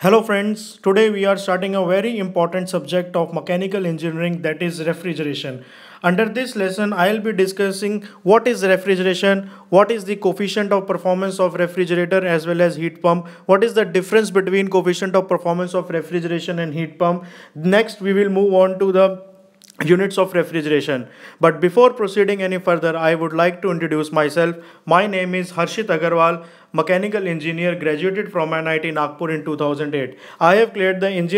Hello friends, today we are starting a very important subject of mechanical engineering that is refrigeration. Under this lesson, I'll be discussing what is refrigeration, what is the coefficient of performance of refrigerator as well as heat pump, what is the difference between coefficient of performance of refrigeration and heat pump. Next, we will move on to the units of refrigeration. But before proceeding any further, I would like to introduce myself. My name is Harshit Agarwal mechanical engineer graduated from NIT Nagpur in 2008. I have cleared the in,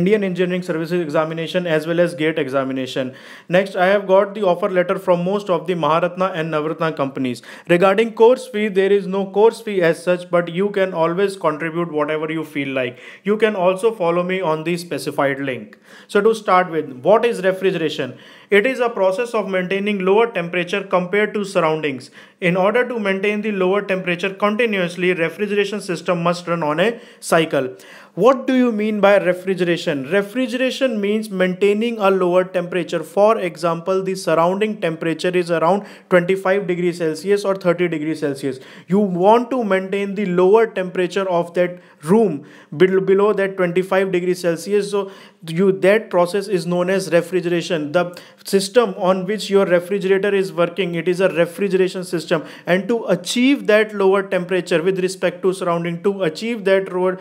Indian Engineering Services examination as well as GATE examination. Next, I have got the offer letter from most of the Maharatna and Navratna companies. Regarding course fee, there is no course fee as such, but you can always contribute whatever you feel like. You can also follow me on the specified link. So to start with, what is refrigeration? It is a process of maintaining lower temperature compared to surroundings. In order to maintain the lower temperature continuously, refrigeration system must run on a cycle. What do you mean by refrigeration? Refrigeration means maintaining a lower temperature. For example, the surrounding temperature is around 25 degrees Celsius or 30 degrees Celsius. You want to maintain the lower temperature of that room below that 25 degrees Celsius. So you that process is known as refrigeration. The system on which your refrigerator is working, it is a refrigeration system. And to achieve that lower temperature with respect to surrounding, to achieve that lower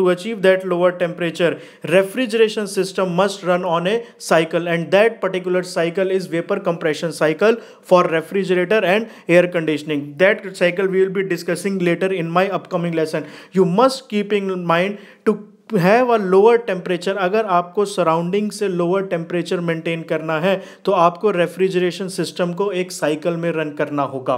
to achieve that lower temperature, refrigeration system must run on a cycle and that particular cycle is vapor compression cycle for refrigerator and air conditioning. That cycle we will be discussing later in my upcoming lesson. You must keep in mind to है वह lower temperature अगर आपको surrounding से lower temperature maintain करना है तो आपको refrigeration system को एक साइकिल में रन करना होगा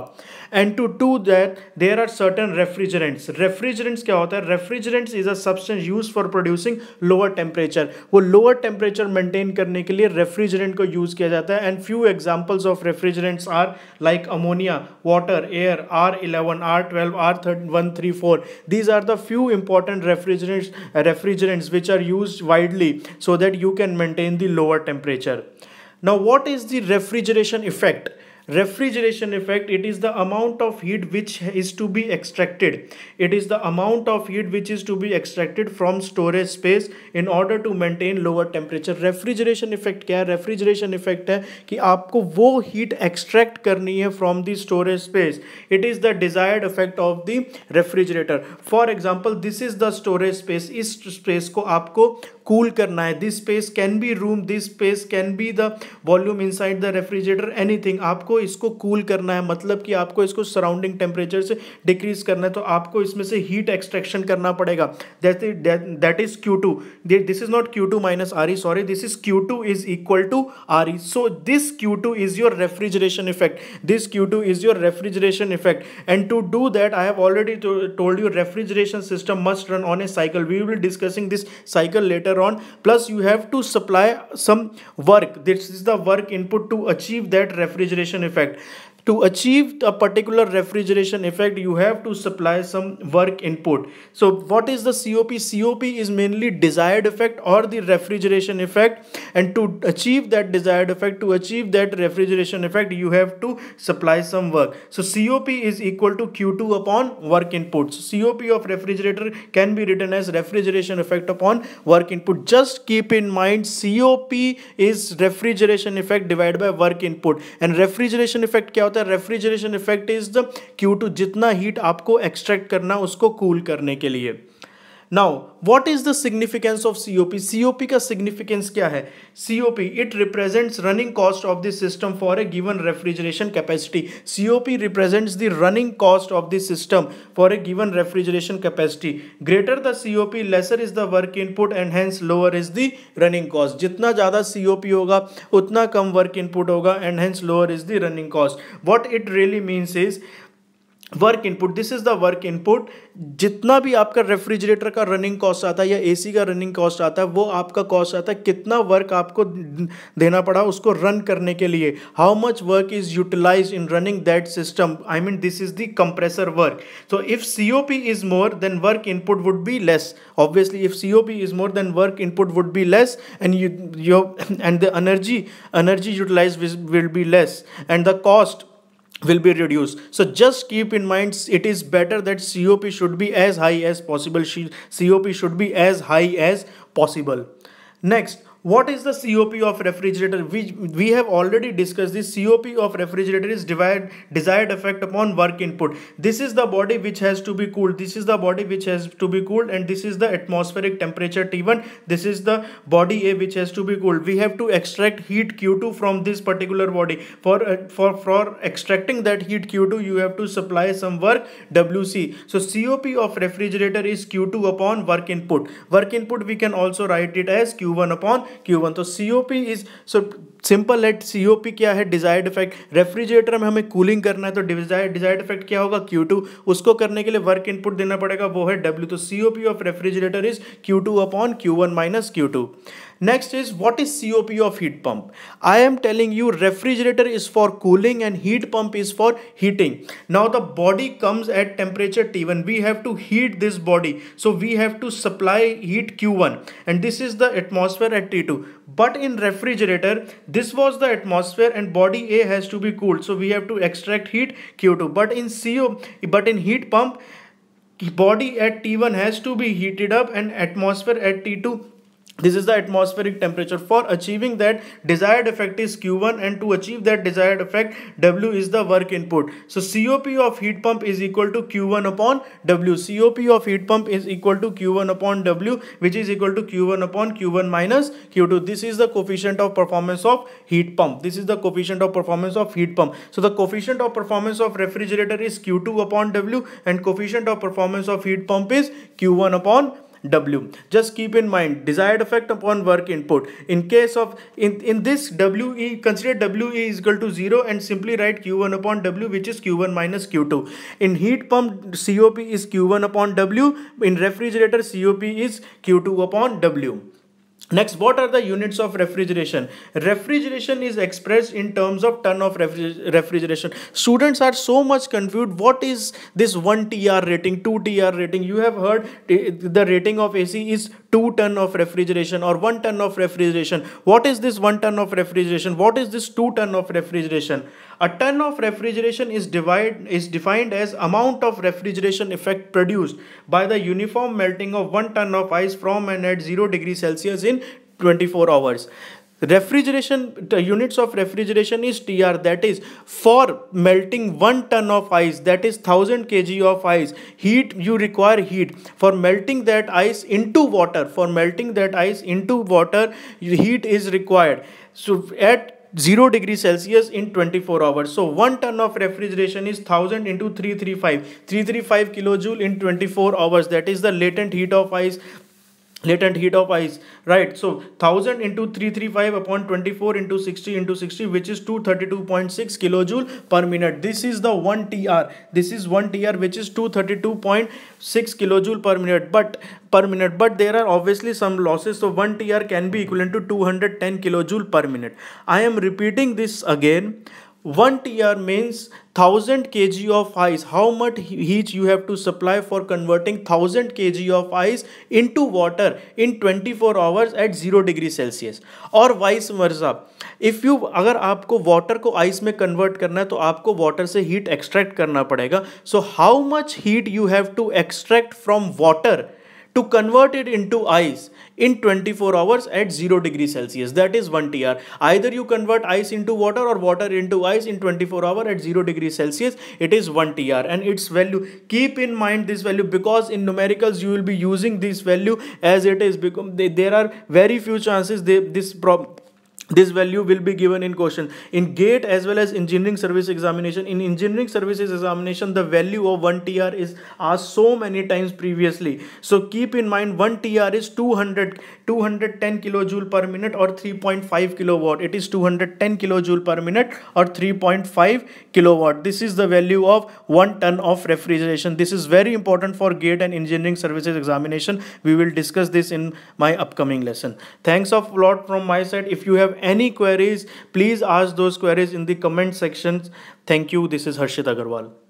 and to do that there are certain refrigerants refrigerants क्या होता है refrigerants is a substance use for producing lower temperature वो लोअर टेम्परेचर मेंटेन करने के लिए रेफ्रिजरेंट को यूज़ किया जाता है and few examples of refrigerants are like ammonia water air R eleven R twelve R thirty one three four these are the few important refrigerants refrigerants which are used widely so that you can maintain the lower temperature. Now what is the refrigeration effect? refrigeration effect it is the amount of heat which is to be extracted it is the amount of heat which is to be extracted from storage space in order to maintain lower temperature refrigeration effect क्या है refrigeration effect है कि आपको वो heat extract करनी है from the storage space it is the desired effect of the refrigerator for example this is the storage space इस space को आपको कूल करना है this space can be room this space can be the volume inside the refrigerator anything आपको इसको cool cool करना है मतलब कि आपको इसको सराउंडिंग टेम्परेचर से डिक्रीज करना है तो आपको इसमें से हीट एक्सट्रैक्शन करना पड़ेगा that is Q two this is not Q two minus R E sorry this is Q two is equal to R E so this Q two is your refrigeration effect this Q two is your refrigeration effect and to do that I have already told you refrigeration system must run on a cycle we will discussing this cycle later later on plus you have to supply some work this is the work input to achieve that refrigeration effect to achieve a particular refrigeration effect you have to supply some work input so what is the cop cop is mainly desired effect or the refrigeration effect and to achieve that desired effect to achieve that refrigeration effect you have to supply some work so cop is equal to q2 upon work input so cop of refrigerator can be written as refrigeration effect upon work input just keep in mind cop is refrigeration effect divided by work input and refrigeration effect kya होता है refrigeration effect is the Q two जितना heat आपको extract करना उसको cool cool करने के लिए now what is the significance of COP COP का सिग्निफिकेंस क्या है COP it represents running cost of the system for a given refrigeration capacity COP represents the running cost of the system for a given refrigeration capacity greater the COP lesser is the work input and hence lower is the running cost जितना ज़्यादा COP होगा उतना कम work input होगा and hence lower is the running cost what it really means is work input this is the work input जितना भी आपका refrigerator का रनिंग कॉस्ट आता है या एसी का रनिंग कॉस्ट आता है वो आपका कॉस्ट आता है कितना वर्क आपको देना पड़ा उसको रन करने के लिए how much work is utilise in running that system I mean this is the compressor work so if C O P is more than work input would be less obviously if C O P is more than work input would be less and you and the energy energy utilise will be less and the cost will be reduced so just keep in mind it is better that cop should be as high as possible cop should be as high as possible next what is the COP of refrigerator? We, we have already discussed this COP of refrigerator is divide, desired effect upon work input. This is the body which has to be cooled. This is the body which has to be cooled and this is the atmospheric temperature T1. This is the body A which has to be cooled. We have to extract heat Q2 from this particular body. For, uh, for, for extracting that heat Q2 you have to supply some work WC. So COP of refrigerator is Q2 upon work input. Work input we can also write it as Q1 upon Q1. So COP is so simple let C O P क्या है desired effect refrigerator में हमें cooling करना है तो Dzire desired effect क्या होगा Q to उसको करने के लिए वर्क इनपुट देना पड़ेगा वो है डब्ल्यू तो C O P of refrigerator is Q two upon Q one minus Q two next is what is C O P of heat pump I am telling you refrigerator is for cooling and heat pump is for heating now the body comes at temperature T one we have to heat this body so we have to supply heat Q one and this is the atmosphere at T two but in refrigerator This was the atmosphere and body A has to be cooled. So we have to extract heat Q2. But in CO, but in heat pump, body at T1 has to be heated up and atmosphere at T2 this is the atmospheric temperature for achieving that desired effect is q1 and to achieve that desired effect w is the work input so cop of heat pump is equal to q1 upon w cop of heat pump is equal to q1 upon w which is equal to q1 upon q1 minus q2 this is the coefficient of performance of heat pump this is the coefficient of performance of heat pump so the coefficient of performance of refrigerator is q2 upon w and coefficient of performance of heat pump is q1 upon W. Just keep in mind desired effect upon work input. In case of in, in this WE consider WE is equal to 0 and simply write Q1 upon W which is Q1 minus Q2. In heat pump COP is Q1 upon W. In refrigerator COP is Q2 upon W. Next, what are the units of refrigeration? Refrigeration is expressed in terms of ton of refri refrigeration. Students are so much confused. What is this 1 TR rating, 2 TR rating? You have heard eh, the rating of AC is 2 ton of refrigeration or 1 ton of refrigeration. What is this 1 ton of refrigeration? What is this 2 ton of refrigeration? A ton of refrigeration is, divide, is defined as amount of refrigeration effect produced by the uniform melting of 1 ton of ice from and at 0 degree Celsius in 24 hours refrigeration the units of refrigeration is tr that is for melting 1 ton of ice that is 1000 kg of ice heat you require heat for melting that ice into water for melting that ice into water heat is required so at 0 degree Celsius in 24 hours. So 1 ton of refrigeration is 1000 into 335. 335 kilojoule in 24 hours. That is the latent heat of ice latent heat of ice right so 1000 into 335 upon 24 into 60 into 60 which is 232.6 kilojoule per minute this is the 1 tr this is 1 tr which is 232.6 kilojoule per minute but per minute but there are obviously some losses so 1 tr can be equivalent to 210 kilojoule per minute i am repeating this again one means thousand K G of ice how much heat you have to supply for converting thousand K G of ice into water in twenty four hours at zero degree Celsius और vice versa if you अगर आपको water को ice में convert करना है तो आपको water से हीट एक्सट्रैक्ट करना पड़ेगा so how much heat you have to extract from water to convert it into ice in 24 hours at 0 degree Celsius. That is 1 TR. Either you convert ice into water or water into ice in 24 hour at 0 degree Celsius. It is 1 TR and its value. Keep in mind this value because in numericals you will be using this value as it is. Because there are very few chances this problem this value will be given in question in gate as well as engineering service examination in engineering services examination the value of 1 tr is asked so many times previously so keep in mind 1 tr is 200 210 kilo joule per minute और 3.5 kilo watt it is 210 kilo joule per minute और 3.5 kilo watt this is the value of one ton of refrigeration this is very important for GATE and engineering services examination we will discuss this in my upcoming lesson thanks of lot from my side if you have any queries please ask those queries in the comment section thank you this is Harshit Agarwal